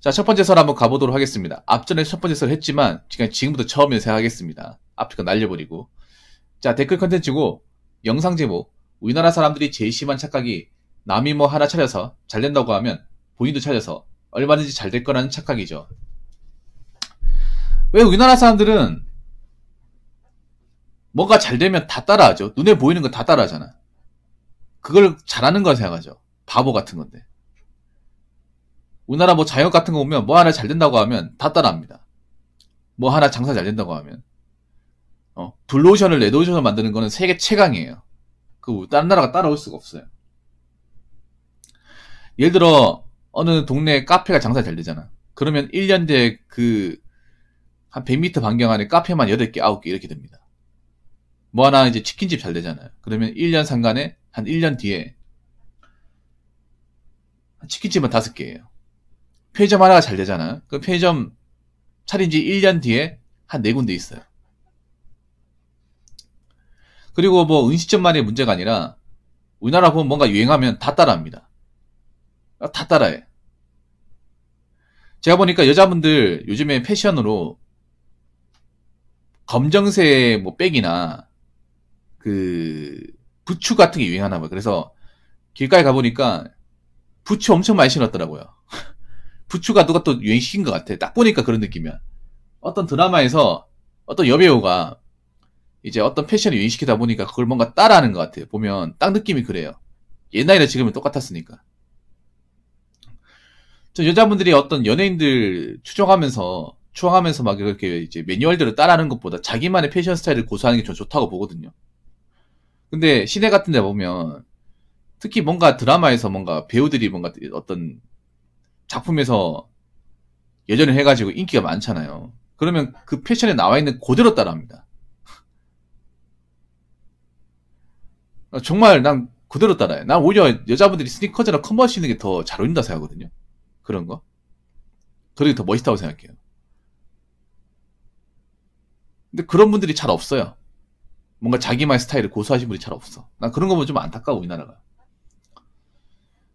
자, 첫 번째 설 한번 가보도록 하겠습니다. 앞전에 첫 번째 설 했지만, 지금, 부터 처음에서 하겠습니다. 앞에 거 날려버리고. 자, 댓글 컨텐츠고, 영상 제목. 우리나라 사람들이 제일 심한 착각이 남이 뭐 하나 차려서 잘 된다고 하면 본인도 차려서 얼마든지 잘 될 거라는 착각이죠. 왜 우리나라 사람들은 뭔가 잘 되면 다 따라하죠. 눈에 보이는 건다 따라하잖아. 그걸 잘하는 걸 생각하죠. 바보 같은 건데. 우리나라 뭐 자영 업 같은 거 보면 뭐 하나 잘 된다고 하면 다 따라합니다. 뭐 하나 장사 잘 된다고 하면. 어, 블루오션을 레드오션을 만드는 거는 세계 최강이에요. 그 다른 나라가 따라올 수가 없어요. 예를 들어 어느 동네 카페가 장사 잘 되잖아. 그러면 1년 뒤에 그 한 100m 반경 안에 카페만 8개, 9개 이렇게 됩니다. 뭐 하나 이제 치킨집 잘 되잖아요. 그러면 1년 상간에 한 1년 뒤에 치킨집은 5개예요. 편의점 하나가 잘 되잖아. 그 편의점 차린 지 1년 뒤에 한 네 군데 있어요. 그리고 뭐 음식점만의 문제가 아니라 우리나라 보면 뭔가 유행하면 다 따라합니다. 아, 다 따라해. 제가 보니까 여자분들 요즘에 패션으로 검정색 뭐 백이나 그 부츠 같은 게 유행하나 봐요. 그래서 길가에 가보니까 부츠 엄청 많이 신었더라고요. 부추가 누가 또 연식인 것 같아. 딱 보니까 그런 느낌이야. 어떤 드라마에서 어떤 여배우가 이제 어떤 패션을 유행시키다 보니까 그걸 뭔가 따라하는 것 같아요. 보면 딱 느낌이 그래요. 옛날이나 지금은 똑같았으니까. 저 여자분들이 어떤 연예인들 추종하면서 추앙하면서 막 이렇게 이제 매뉴얼대로 따라하는 것보다 자기만의 패션 스타일을 고수하는 게전 좋다고 보거든요. 근데 시내 같은 데 보면 특히 뭔가 드라마에서 뭔가 배우들이 뭔가 어떤 작품에서 예전에 해가지고 인기가 많잖아요. 그러면 그 패션에 나와 있는 그대로 따라합니다. 어, 정말 난 그대로 따라해. 난 오히려 여자분들이 스니커즈나 컨버스 있는 게 더 잘 어울린다 생각하거든요. 그런 거. 그런 게 더 멋있다고 생각해요. 근데 그런 분들이 잘 없어요. 뭔가 자기만의 스타일을 고수하신 분이 잘 없어. 난 그런 거 보면 좀 안타까워, 우리나라가.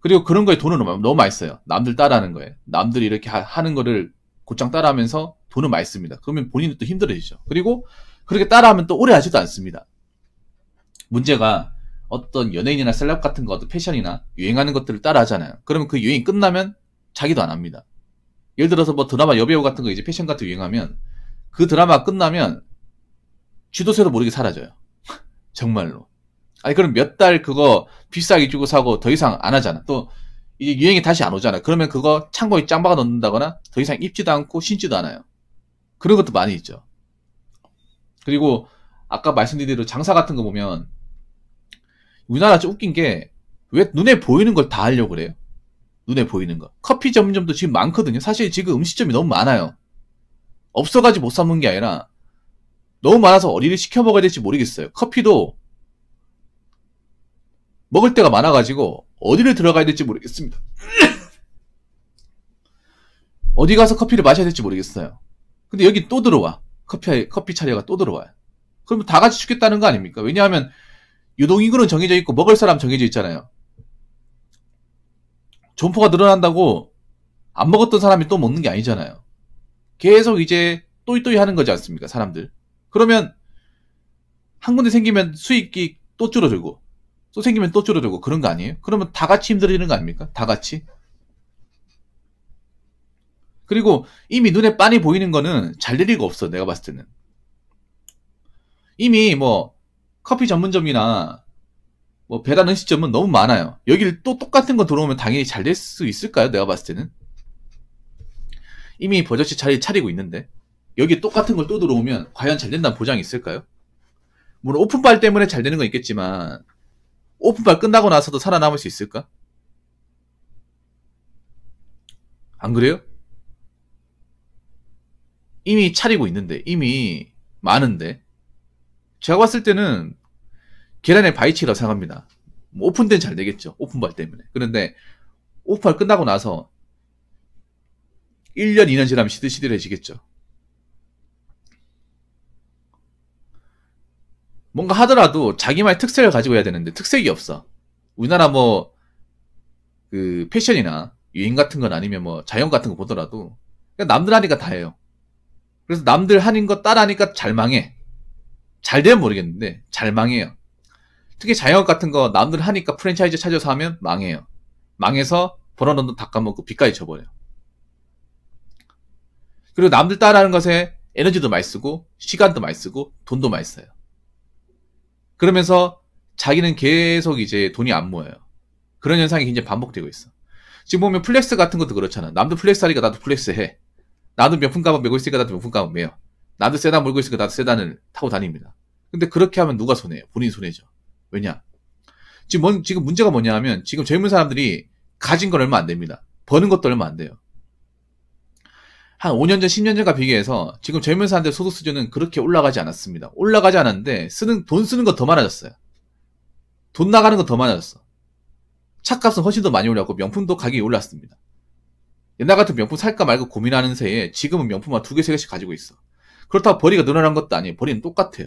그리고 그런 거에 돈을 너무, 너무 많이 써요. 남들 따라하는 거에. 남들이 이렇게 하, 는 거를 곧장 따라하면서 돈을 많이 씁니다. 그러면 본인은 또 힘들어지죠. 그리고 그렇게 따라하면 또 오래 하지도 않습니다. 문제가 어떤 연예인이나 셀럽 같은 것어 패션이나 유행하는 것들을 따라하잖아요. 그러면 그 유행 이 끝나면 자기도 안 합니다. 예를 들어서 뭐 드라마 여배우 같은 거 이제 패션 같은 거 유행하면 그 드라마 끝나면 지도세도 모르게 사라져요. 정말로. 아니 그럼 몇 달 그거 비싸게 주고 사고 더 이상 안 하잖아. 또 이제 유행이 다시 안 오잖아. 그러면 그거 창고에 짱박아 넣는다거나 더 이상 입지도 않고 신지도 않아요. 그런 것도 많이 있죠. 그리고 아까 말씀드린 대로 장사 같은 거 보면 우리나라 좀 웃긴 게 왜 눈에 보이는 걸 다 하려고 그래요? 눈에 보이는 거. 커피 점점도 지금 많거든요. 사실 지금 음식점이 너무 많아요. 없어가지고 못 사먹는 게 아니라 너무 많아서 어디를 시켜 먹어야 될지 모르겠어요. 커피도 먹을 때가 많아가지고 어디를 들어가야 될지 모르겠습니다. 어디 가서 커피를 마셔야 될지 모르겠어요. 근데 여기 또 들어와. 커피, 커피 차례가 또 들어와요. 그러면 다 같이 죽겠다는 거 아닙니까? 왜냐하면 유동인구는 정해져 있고 먹을 사람 정해져 있잖아요. 점포가 늘어난다고 안 먹었던 사람이 또 먹는 게 아니잖아요. 계속 이제 또이또이 하는 거지 않습니까? 사람들. 그러면 한 군데 생기면 수익이 또 줄어들고 또 생기면 또 줄어들고 그런 거 아니에요? 그러면 다 같이 힘들어지는 거 아닙니까? 다 같이? 그리고 이미 눈에 빤히 보이는 거는 잘 될 리가 없어. 내가 봤을 때는. 이미 뭐 커피 전문점이나 뭐 배달 음식점은 너무 많아요. 여기를 또 똑같은 거 들어오면 당연히 잘 될 수 있을까요? 내가 봤을 때는. 이미 버젓이 자리 차리고 있는데 여기 똑같은 걸 또 들어오면 과연 잘 된다는 보장이 있을까요? 물론 오픈빨 때문에 잘 되는 건 있겠지만 오픈발 끝나고 나서도 살아남을 수 있을까? 안 그래요? 이미 차리고 있는데, 이미 많은데. 제가 봤을 때는 계란의 바위치라고 생각합니다. 뭐 오픈 된잘 되겠죠. 오픈발 때문에. 그런데 오픈발 끝나고 나서 1년, 2년 지나면 시들시들해지겠죠. 뭔가 하더라도 자기만의 특색을 가지고 해야 되는데 특색이 없어. 우리나라 뭐그 패션이나 유행 같은 건 아니면 뭐 자연 같은 거 보더라도 남들 하니까 다 해요. 그래서 남들 하는 거 따라하니까 잘 망해. 잘 되면 모르겠는데 잘 망해요. 특히 자영업 같은 거 남들 하니까 프랜차이즈 찾아서 하면 망해요. 망해서 벌어놓은 돈 닦아먹고 빚까지 져버려요. 그리고 남들 따라하는 것에 에너지도 많이 쓰고 시간도 많이 쓰고 돈도 많이 써요. 그러면서 자기는 계속 이제 돈이 안 모여요. 그런 현상이 굉장히 반복되고 있어. 지금 보면 플렉스 같은 것도 그렇잖아. 남도 플렉스 하니까 나도 플렉스 해. 나도 명품 가방 메고 있으니까 나도 명품 가방 메요. 나도 세단 몰고 있으니까 나도 세단을 타고 다닙니다. 근데 그렇게 하면 누가 손해요? 본인 손해죠. 왜냐? 지금, 뭔, 지금 문제가 뭐냐 하면 지금 젊은 사람들이 가진 건 얼마 안 됩니다. 버는 것도 얼마 안 돼요. 한 5년 전, 10년 전과 비교해서 지금 젊은사람들 소득 수준은 그렇게 올라가지 않았습니다. 올라가지 않았는데 쓰는 돈 쓰는 거 더 많아졌어요. 돈 나가는 거 더 많아졌어. 차값은 훨씬 더 많이 올랐고 명품도 가격이 올랐습니다. 옛날 같은 명품 살까 말까 고민하는 새에 지금은 명품만 두 개, 세 개씩 가지고 있어. 그렇다고 벌이가 늘어난 것도 아니에요. 벌이는 똑같아요.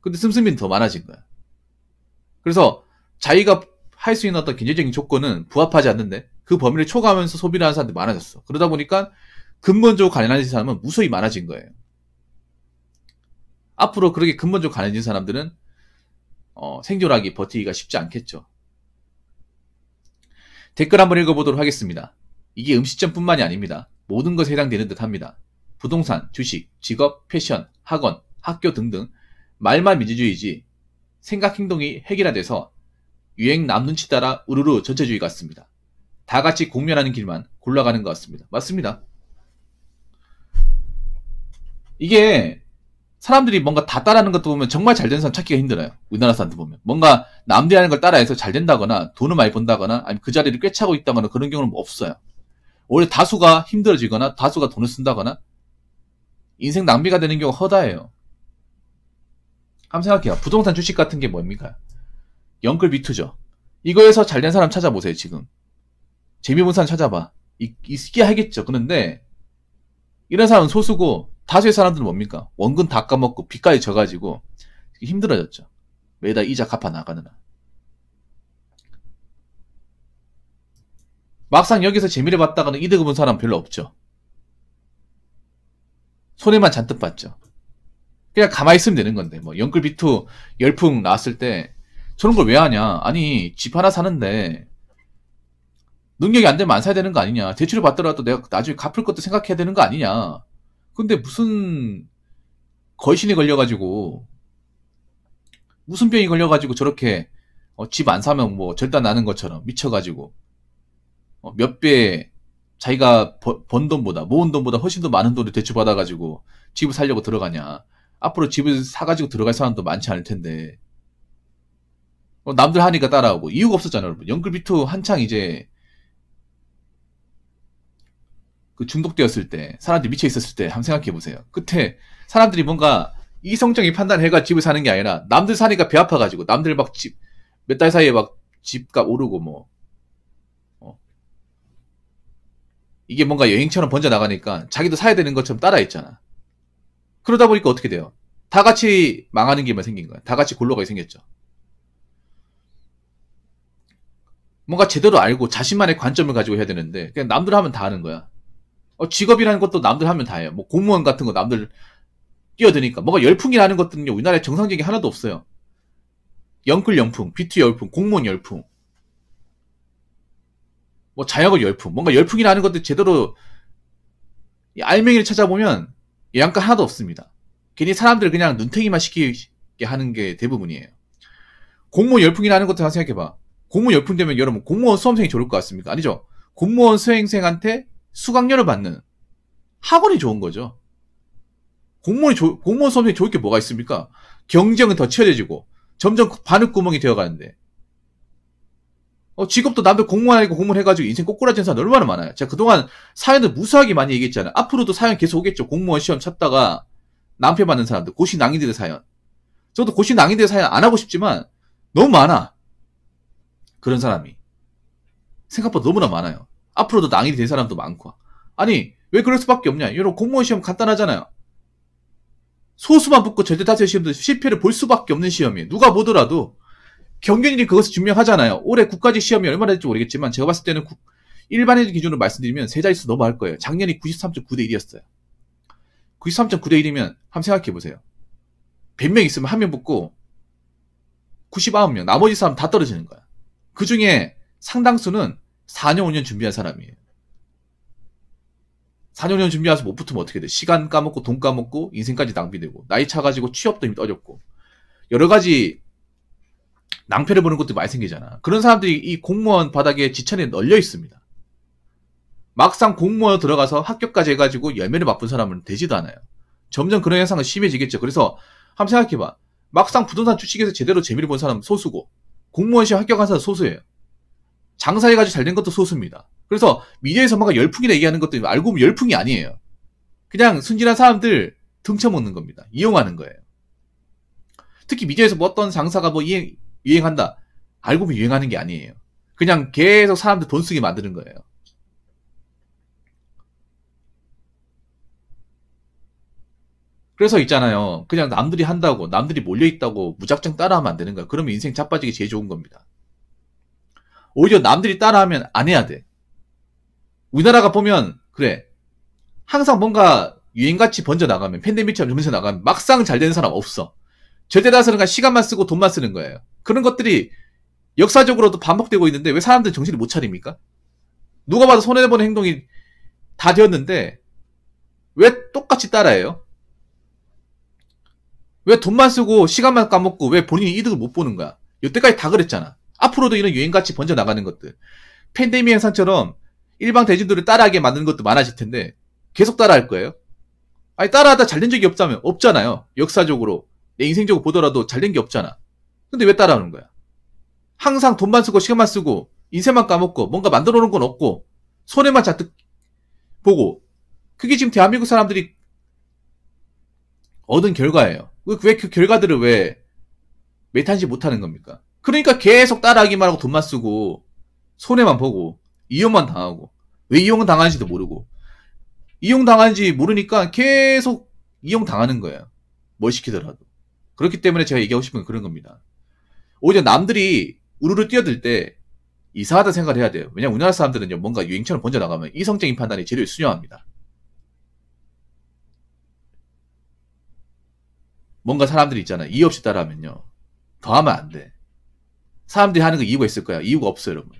근데 씀씀이는 더 많아진 거야. 그래서 자기가 할 수 있는 어떤 경제적인 조건은 부합하지 않는데 그 범위를 초과하면서 소비를 하는 사람들이 많아졌어. 그러다 보니까 근본적으로 가난해진 사람은 무수히 많아진 거예요. 앞으로 그렇게 근본적으로 가난해진 사람들은 어, 생존하기, 버티기가 쉽지 않겠죠. 댓글 한번 읽어보도록 하겠습니다. 이게 음식점뿐만이 아닙니다. 모든 것에 해당되는 듯 합니다. 부동산, 주식, 직업, 패션, 학원, 학교 등등 말만 민주주의지 생각 행동이 획일화돼서 유행 남 눈치 따라 우르르 전체주의 같습니다. 다 같이 공면하는 길만 골라가는 것 같습니다. 맞습니다. 이게 사람들이 뭔가 다 따라하는 것도 보면 정말 잘 된 사람 찾기가 힘들어요. 우리나라 사람들 보면. 뭔가 남들이 하는 걸 따라해서 잘 된다거나 돈을 많이 번다거나 아니면 그 자리를 꿰차고 있다거나 그런 경우는 뭐 없어요. 오히려 다수가 힘들어지거나 다수가 돈을 쓴다거나 인생 낭비가 되는 경우가 허다해요. 한번 생각해요. 부동산 주식 같은 게 뭡니까? 영끌 비투죠. 이거에서 잘 된 사람 찾아보세요, 지금. 재미본 사람 찾아봐. 있, 있게 하겠죠. 그런데 이런 사람은 소수고 다수의 사람들은 뭡니까? 원금 다 까먹고 빚까지 져가지고 힘들어졌죠. 매달 이자 갚아 나가느라. 막상 여기서 재미를 봤다가는 이득을 본 사람 별로 없죠. 손해만 잔뜩 봤죠. 그냥 가만히 있으면 되는 건데 뭐연끌 비투 열풍 나왔을 때 저런 걸 왜 하냐 아니 집 하나 사는데 능력이 안 되면 안 사야 되는 거 아니냐. 대출을 받더라도 내가 나중에 갚을 것도 생각해야 되는 거 아니냐. 근데 무슨 거신이 걸려가지고 무슨 병이 걸려가지고 저렇게 어, 집 안 사면 뭐 절단 나는 것처럼 미쳐가지고 어, 몇배 자기가 번 돈보다 모은 돈보다 훨씬 더 많은 돈을 대출받아가지고 집을 살려고 들어가냐. 앞으로 집을 사가지고 들어갈 사람도 많지 않을 텐데 어, 남들 하니까 따라오고 이유가 없었잖아요 여러분 연끌비투 한창 이제 그 중독되었을 때, 사람들이 미쳐 있었을 때 한번 생각해 보세요. 끝에 사람들이 뭔가 이성적인 판단을 해가 집을 사는 게 아니라 남들 사니까 배 아파가지고 남들 막 집 몇 달 사이에 막 집값 오르고 뭐 어. 이게 뭔가 여행처럼 번져 나가니까 자기도 사야 되는 것처럼 따라 있잖아. 그러다 보니까 어떻게 돼요? 다 같이 망하는 게만 생긴 거야. 다 같이 골로가게 생겼죠. 뭔가 제대로 알고 자신만의 관점을 가지고 해야 되는데 그냥 남들 하면 다 하는 거야. 어, 직업이라는 것도 남들 하면 다 해요. 뭐 공무원 같은 거 남들 뛰어드니까. 뭐가 열풍이라는 것들은 우리나라에 정상적인 하나도 없어요. 영끌 열풍, 비트 열풍, 공무원 열풍. 뭐 자영업 열풍. 뭔가 열풍이라는 것들 제대로 알맹이를 찾아보면 양가 하나도 없습니다. 괜히 사람들 그냥 눈탱이만 시키게 하는 게 대부분이에요. 공무원 열풍이라는 것도 생각해봐. 공무원 열풍 되면 여러분 공무원 수험생이 좋을 것 같습니까? 아니죠. 공무원 수행생한테 수강료를 받는 학원이 좋은 거죠. 공무원이 조, 공무원 수업이 좋을 게 뭐가 있습니까? 경쟁은 더 치열해지고 점점 바늘구멍이 되어가는데 어, 직업도 남들 공무원 아니고 공무원 해가지고 인생 꼬꾸라진 사람 얼마나 많아요. 제가 그동안 사연을 무수하게 많이 얘기했잖아요. 앞으로도 사연 계속 오겠죠. 공무원 시험 찾다가 낭패 받는 사람들, 고시 낭인들의 사연. 저도 고시 낭인들의 사연 안 하고 싶지만 너무 많아. 그런 사람이. 생각보다 너무나 많아요. 앞으로도 낭이 될 사람도 많고. 아니, 왜 그럴 수밖에 없냐? 이런 공무원 시험 간단하잖아요. 소수만 붙고 절대 다수의 시험도 실패를 볼 수밖에 없는 시험이 에요 누가 보더라도 경연일이 그것을 증명하잖아요. 올해 국가직 시험이 얼마나 될지 모르겠지만 제가 봤을 때는 국, 일반인 기준으로 말씀드리면 세 자릿수 넘어갈 거예요. 작년이 93.9대 1이었어요. 93.9대 1이면 한번 생각해 보세요. 100명 있으면 한명 붙고 99명 나머지 사람 다 떨어지는 거야. 그 중에 상당수는 4년 5년 준비한 사람이에요. 4년 5년 준비해서 못 붙으면 어떻게 돼? 시간 까먹고 돈 까먹고 인생까지 낭비되고 나이 차 가지고 취업도 이미 떠졌고 여러 가지 낭패를 보는 것도 많이 생기잖아. 그런 사람들이 이 공무원 바닥에 지천에 널려 있습니다. 막상 공무원 들어가서 합격까지 해가지고 열매를 맛본 사람은 되지도 않아요. 점점 그런 현상은 심해지겠죠. 그래서 한번 생각해봐. 막상 부동산 주식에서 제대로 재미를 본 사람 소수고 공무원 시험 합격한 사람 소수예요. 장사해가지고 잘 된 것도 소수입니다. 그래서 미디어의 선마가 열풍이라 얘기하는 것도 알고 보면 열풍이 아니에요. 그냥 순진한 사람들 등쳐먹는 겁니다. 이용하는 거예요. 특히 미디어에서 뭐 어떤 장사가 뭐 유행, 유행한다. 알고 보면 유행하는 게 아니에요. 그냥 계속 사람들 돈 쓰게 만드는 거예요. 그래서 있잖아요. 그냥 남들이 한다고, 남들이 몰려있다고 무작정 따라하면 안 되는 거예요 그러면 인생 자빠지기 제일 좋은 겁니다. 오히려 남들이 따라하면 안 해야 돼. 우리나라가 보면 그래 항상 뭔가 유행같이 번져 나가면 팬데믹처럼 점면서 나가면 막상 잘 되는 사람 없어. 절대 다수는 시간만 쓰고 돈만 쓰는 거예요. 그런 것들이 역사적으로도 반복되고 있는데 왜 사람들 정신을 못 차립니까? 누가 봐도 손해보는 행동이 다 되었는데 왜 똑같이 따라해요? 왜 돈만 쓰고 시간만 까먹고 왜 본인이 이득을 못 보는 거야? 여태까지 다 그랬잖아. 앞으로도 이런 유행같이 번져나가는 것들. 팬데믹 현상처럼 일반 대중들을 따라하게 만드는 것도 많아질 텐데 계속 따라할 거예요. 아니 따라하다 잘 된 적이 없다면 없잖아요. 역사적으로 내 인생적으로 보더라도 잘 된 게 없잖아. 근데 왜 따라하는 거야? 항상 돈만 쓰고 시간만 쓰고 인생만 까먹고 뭔가 만들어 놓은 건 없고 손해만 잔뜩 보고 그게 지금 대한민국 사람들이 얻은 결과예요. 왜 그 결과들을 왜 메타인지 못하는 겁니까? 그러니까 계속 따라하기만 하고 돈만 쓰고 손해만 보고 이용만 당하고 왜 이용 당하는지도 모르고 이용 당하는지 모르니까 계속 이용 당하는 거예요. 뭘 시키더라도 그렇기 때문에 제가 얘기하고 싶은 건 그런 겁니다. 오히려 남들이 우르르 뛰어들 때 이상하다 생각을 해야 돼요. 왜냐면 우리나라 사람들은요 뭔가 유행처럼 번져 나가면 이성적인 판단이 제일 수용합니다 뭔가 사람들이 있잖아. 이유 없이 따라하면요. 더 하면 안 돼. 사람들이 하는 거 이유가 있을 거야. 이유가 없어요, 여러분.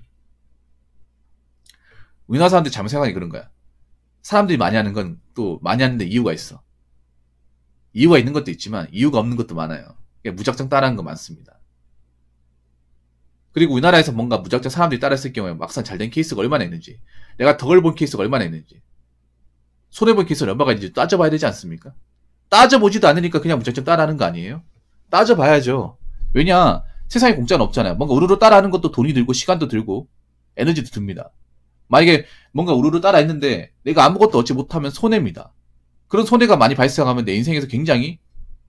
우리나라 사람들이 잘못 생각하니 그런 거야. 사람들이 많이 하는 건 또 많이 하는데 이유가 있어. 이유가 있는 것도 있지만 이유가 없는 것도 많아요. 그러니까 무작정 따라하는 거 많습니다. 그리고 우리나라에서 뭔가 무작정 사람들이 따라했을 경우에 막상 잘 된 케이스가 얼마나 있는지, 내가 덕을 본 케이스가 얼마나 있는지, 손해본 케이스는 얼마가 있는지 따져봐야 되지 않습니까? 따져보지도 않으니까 그냥 무작정 따라하는 거 아니에요? 따져봐야죠. 왜냐, 세상에 공짜는 없잖아요. 뭔가 우르르 따라하는 것도 돈이 들고 시간도 들고 에너지도 듭니다. 만약에 뭔가 우르르 따라 했는데 내가 아무것도 얻지 못하면 손해입니다. 그런 손해가 많이 발생하면 내 인생에서 굉장히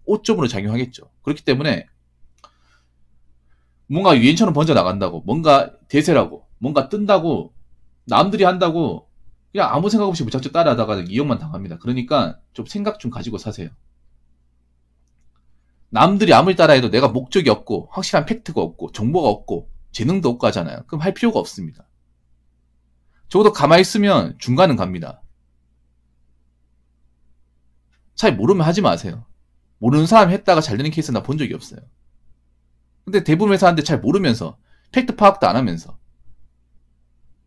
오점으로 작용하겠죠. 그렇기 때문에 뭔가 유엔처럼 번져나간다고 뭔가 대세라고 뭔가 뜬다고 남들이 한다고 그냥 아무 생각 없이 무작정 따라하다가 이용만 당합니다. 그러니까 좀 생각 좀 가지고 사세요. 남들이 아무리 따라해도 내가 목적이 없고 확실한 팩트가 없고 정보가 없고 재능도 없고 하잖아요. 그럼 할 필요가 없습니다. 적어도 가만히 있으면 중간은 갑니다. 차라리 모르면 하지 마세요. 모르는 사람 했다가 잘 되는 케이스 나본 적이 없어요. 근데 대부분 회사한테 잘 모르면서 팩트 파악도 안 하면서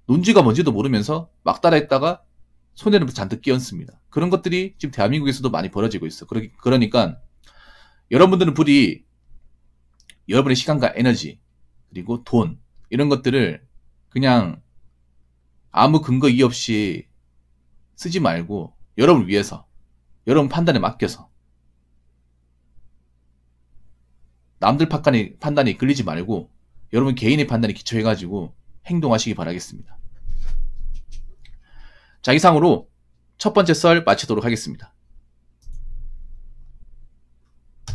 논지가 뭔지도 모르면서 막 따라했다가 손해를 잔뜩 끼얹습니다. 그런 것들이 지금 대한민국에서도 많이 벌어지고 있어. 그러니까 여러분들은 부디 여러분의 시간과 에너지 그리고 돈 이런 것들을 그냥 아무 근거 이유 없이 쓰지 말고 여러분을 위해서 여러분 판단에 맡겨서 남들 판단이, 판단이 끌리지 말고 여러분 개인의 판단에 기초해가지고 행동하시기 바라겠습니다. 자 이상으로 첫 번째 썰 마치도록 하겠습니다.